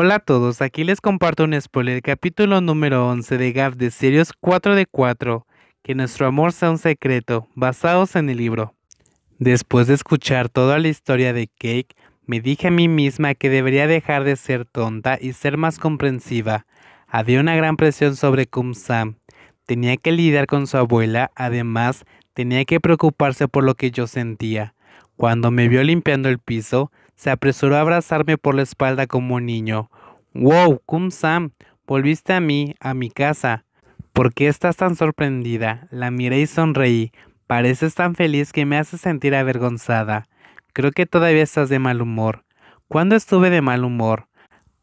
Hola a todos, aquí les comparto un spoiler del capítulo número 11 de Gav de series 4 de 4, que nuestro amor sea un secreto, basados en el libro. Después de escuchar toda la historia de Cake, me dije a mí misma que debería dejar de ser tonta y ser más comprensiva. Había una gran presión sobre Kum Sam. Tenía que lidiar con su abuela, además tenía que preocuparse por lo que yo sentía. Cuando me vio limpiando el piso, se apresuró a abrazarme por la espalda como un niño. ¡Wow! Kum Sam, volviste a mí, a mi casa. ¿Por qué estás tan sorprendida? La miré y sonreí. Pareces tan feliz que me haces sentir avergonzada. Creo que todavía estás de mal humor. ¿Cuándo estuve de mal humor?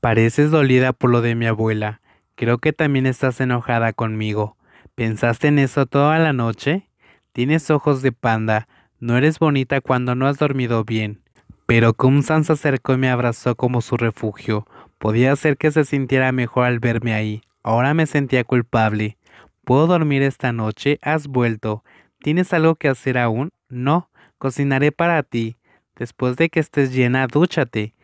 Pareces dolida por lo de mi abuela. Creo que también estás enojada conmigo. ¿Pensaste en eso toda la noche? Tienes ojos de panda. No eres bonita cuando no has dormido bien. Pero Kum se acercó y me abrazó como su refugio. Podía hacer que se sintiera mejor al verme ahí. Ahora me sentía culpable. ¿Puedo dormir esta noche? Has vuelto. ¿Tienes algo que hacer aún? No. Cocinaré para ti. Después de que estés llena, dúchate.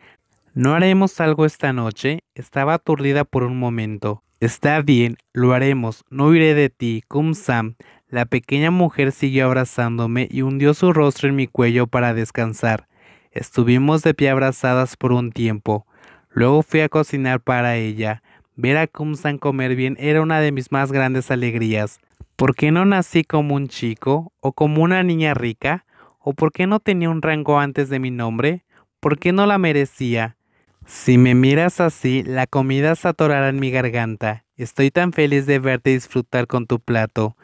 No haremos algo esta noche. Estaba aturdida por un momento. Está bien, lo haremos. No huiré de ti, Kum Sam. La pequeña mujer siguió abrazándome y hundió su rostro en mi cuello para descansar. Estuvimos de pie abrazadas por un tiempo. Luego fui a cocinar para ella. Ver a Kumsan comer bien era una de mis más grandes alegrías. ¿Por qué no nací como un chico o como una niña rica? ¿O por qué no tenía un rango antes de mi nombre? ¿Por qué no la merecía? Si me miras así, la comida se atorará en mi garganta. Estoy tan feliz de verte disfrutar con tu plato.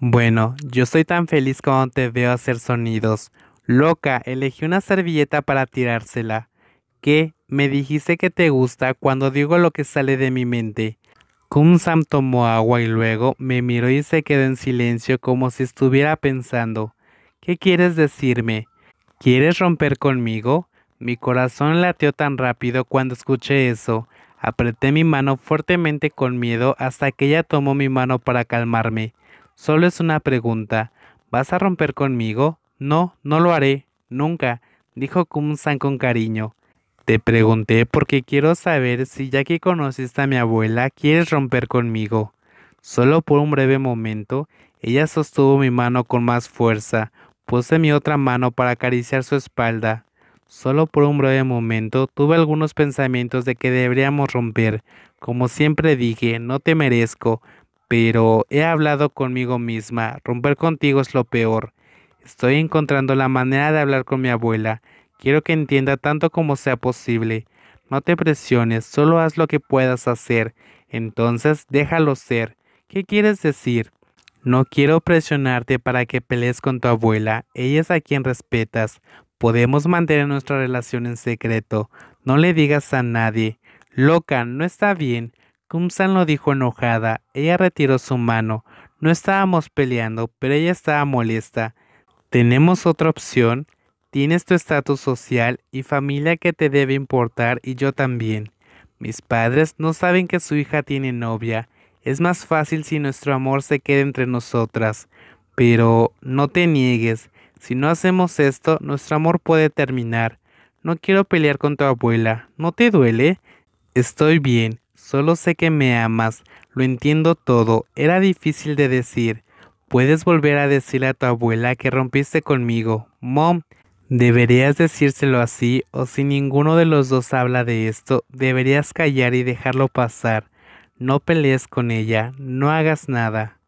Bueno, yo soy tan feliz cuando te veo hacer sonidos. Loca, elegí una servilleta para tirársela. ¿Qué? Me dijiste que te gusta cuando digo lo que sale de mi mente. Kumsam tomó agua y luego me miró y se quedó en silencio como si estuviera pensando. ¿Qué quieres decirme? ¿Quieres romper conmigo? Mi corazón lateó tan rápido cuando escuché eso. Apreté mi mano fuertemente con miedo hasta que ella tomó mi mano para calmarme. Solo es una pregunta. ¿Vas a romper conmigo? No, no lo haré, nunca, dijo San con cariño. Te pregunté porque quiero saber si ya que conociste a mi abuela quieres romper conmigo. Solo por un breve momento, ella sostuvo mi mano con más fuerza, puse mi otra mano para acariciar su espalda. Solo por un breve momento tuve algunos pensamientos de que deberíamos romper. Como siempre dije, no te merezco, pero he hablado conmigo misma, romper contigo es lo peor. Estoy encontrando la manera de hablar con mi abuela. Quiero que entienda tanto como sea posible. No te presiones, solo haz lo que puedas hacer. Entonces déjalo ser. ¿Qué quieres decir? No quiero presionarte para que pelees con tu abuela. Ella es a quien respetas. Podemos mantener nuestra relación en secreto. No le digas a nadie. Loca, no está bien. Kumsan lo dijo enojada. Ella retiró su mano. No estábamos peleando, pero ella estaba molesta. Tenemos otra opción. Tienes tu estatus social y familia que te debe importar y yo también. Mis padres no saben que su hija tiene novia. Es más fácil si nuestro amor se queda entre nosotras. Pero no te niegues. Si no hacemos esto, nuestro amor puede terminar. No quiero pelear con tu abuela. ¿No te duele? Estoy bien. Solo sé que me amas. Lo entiendo todo. Era difícil de decir. Puedes volver a decirle a tu abuela que rompiste conmigo. Mom, deberías decírselo así o si ninguno de los dos habla de esto, deberías callar y dejarlo pasar. No pelees con ella, no hagas nada.